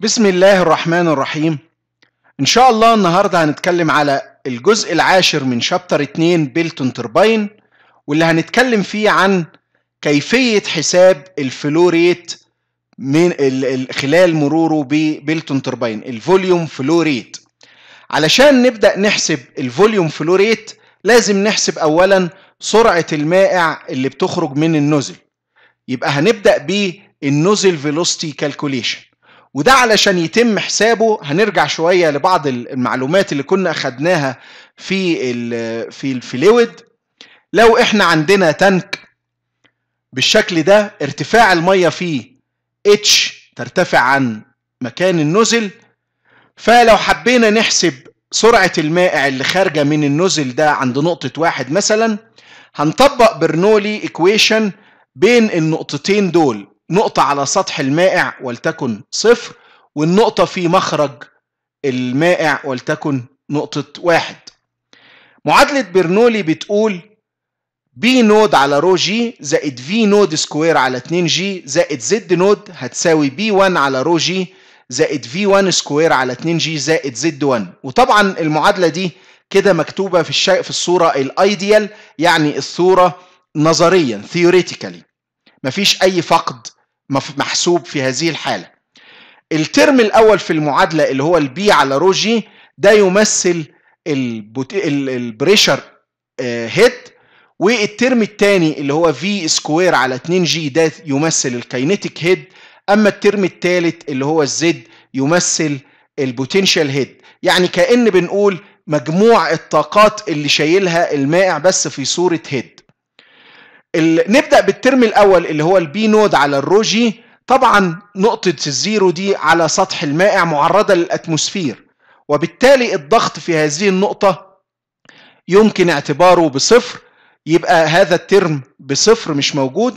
بسم الله الرحمن الرحيم ان شاء الله النهارده هنتكلم على الجزء العاشر من شابتر 2 بيلتون تربين واللي هنتكلم فيه عن كيفية حساب الفلوريت من خلال مروره ببيلتون تربين الفوليوم فلوريت علشان نبدأ نحسب الفوليوم فلوريت لازم نحسب أولا سرعة المائع اللي بتخرج من النزل يبقى هنبدأ بالنوزل فيلوستي كالكوليشن وده علشان يتم حسابه هنرجع شويه لبعض المعلومات اللي كنا اخدناها في ال في الفلويد لو احنا عندنا تانك بالشكل ده ارتفاع الميه فيه اتش ترتفع عن مكان النزل فلو حبينا نحسب سرعة المائع اللي خارجة من النزل ده عند نقطة واحد مثلا هنطبق برنولي إكويشن بين النقطتين دول نقطة على سطح المائع ولتكن صفر والنقطة في مخرج المائع ولتكن نقطة واحد معادلة برنولي بتقول بي نود على رو جي زائد في نود سكوير على 2 جي زائد زد نود هتساوي بي 1 على رو جي زائد في 1 سكوير على 2 جي زائد زد 1 وطبعا المعادلة دي كده مكتوبة في الشيء في الصورة الايديال يعني الصورة نظريا theoretically مفيش أي فقد محسوب في هذه الحالة الترم الأول في المعادلة اللي هو البي على رو جي ده يمثل البريشر هيد آه، والترم الثاني اللي هو في سكوير على 2 جي ده يمثل الكينيتيك هيد اما الترم الثالث اللي هو الزد يمثل البوتنشال هيد يعني كأن بنقول مجموع الطاقات اللي شايلها المائع بس في صورة هيد نبدا بالترم الاول اللي هو البي نود على الرو جي طبعا نقطه الزيرو دي على سطح المائع معرضه للاتموسفير وبالتالي الضغط في هذه النقطه يمكن اعتباره بصفر يبقى هذا الترم بصفر مش موجود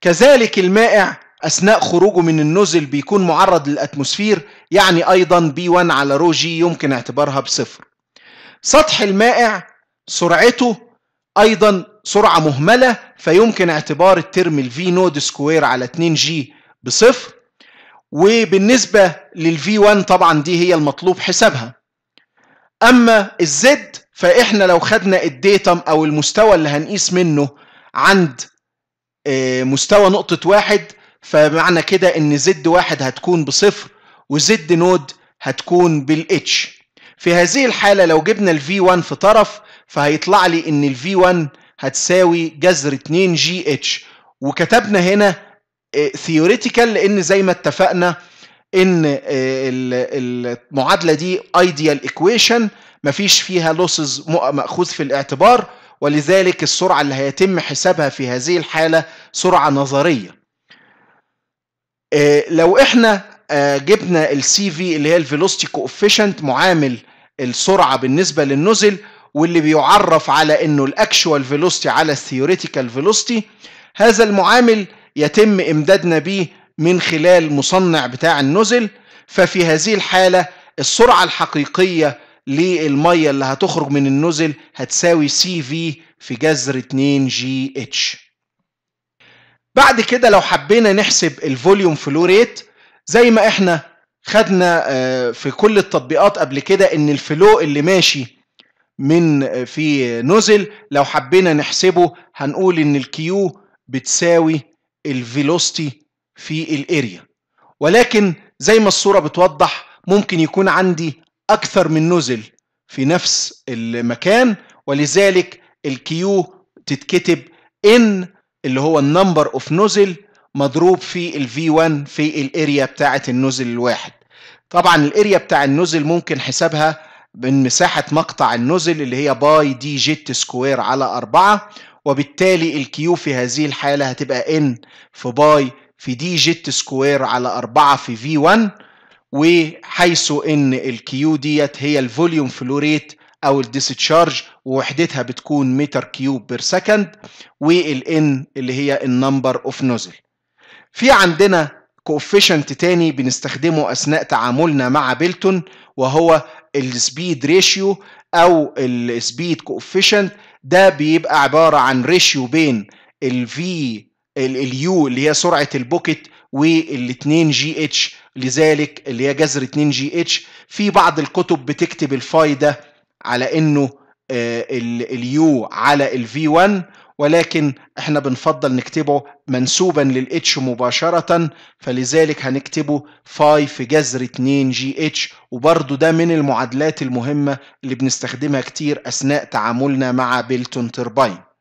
كذلك المائع اثناء خروجه من النزل بيكون معرض للاتموسفير يعني ايضا بي 1 على رو جي يمكن اعتبارها بصفر سطح المائع سرعته ايضا سرعة مهملة فيمكن اعتبار الترم الفي نود سكوير على 2 جي بصفر وبالنسبة للفي 1 طبعا دي هي المطلوب حسابها أما الزد فإحنا لو خدنا الديتم أو المستوى اللي هنقيس منه عند آه، مستوى نقطة واحد فمعنى كده إن زد واحد هتكون بصفر وزد نود هتكون بالاتش في هذه الحالة لو جبنا ال V1 في طرف فهيطلع لي إن ال V1 هتساوي جذر 2 جي اتش وكتبنا هنا ثيوريتيكال آه، لان زي ما اتفقنا ان آه، المعادله دي ايديال ايكويشن مفيش فيها لوسز ماخوذ في الاعتبار ولذلك السرعه اللي هيتم حسابها في هذه الحاله سرعه نظريه آه، لو احنا جبنا السي في اللي هي الفيلوستي كوفيشنت معامل السرعه بالنسبه للنزل واللي بيعرف على انه الاكشوال فيلوستي على الثيوريتيكال فيلوستي هذا المعامل يتم امدادنا بيه من خلال مصنع بتاع النزل ففي هذه الحاله السرعه الحقيقيه للميه اللي هتخرج من النزل هتساوي سي في في جذر 2 جي اتش بعد كده لو حبينا نحسب الفوليوم فلو ريت زي ما احنا خدنا آه، في كل التطبيقات قبل كده ان الفلو اللي ماشي من آه، في نزل لو حبينا نحسبه هنقول ان الكيو بتساوي الفيلوستي في الاريا ولكن زي ما الصورة بتوضح ممكن يكون عندي اكثر من نزل في نفس المكان ولذلك الكيو تتكتب ان اللي هو النمبر اوف نزل مضروب في الفي 1 في الاريا بتاعه النزل الواحد طبعا الاريا بتاع النزل ممكن حسابها من مساحة مقطع النزل اللي هي باي دي جيت سكوير على أربعة وبالتالي الكيو في هذه الحالة هتبقى ان في باي في دي جيت سكوير على أربعة في في 1 وحيث ان الكيو ديت هي الفوليوم فلوريت او الديسشارج ووحدتها بتكون متر كيوب بير سكند والان اللي هي النمبر اوف نوزل في عندنا كوفيشنت تاني بنستخدمه اثناء تعاملنا مع بيلتون وهو السبيد ريشيو او السبيد كوفيشنت ده بيبقى عباره عن ريشيو بين الفي اليو اللي هي سرعه البوكت وال2 جي اتش لذلك اللي هي جذر 2 جي اتش في بعض الكتب بتكتب الفاي ده على انه آه، اليو على الفي 1 ولكن احنا بنفضل نكتبه منسوبا للاتش مباشرة فلذلك هنكتبه فاي في جذر 2 جي اتش وبرضو ده من المعادلات المهمة اللي بنستخدمها كتير اثناء تعاملنا مع بيلتون تيرباين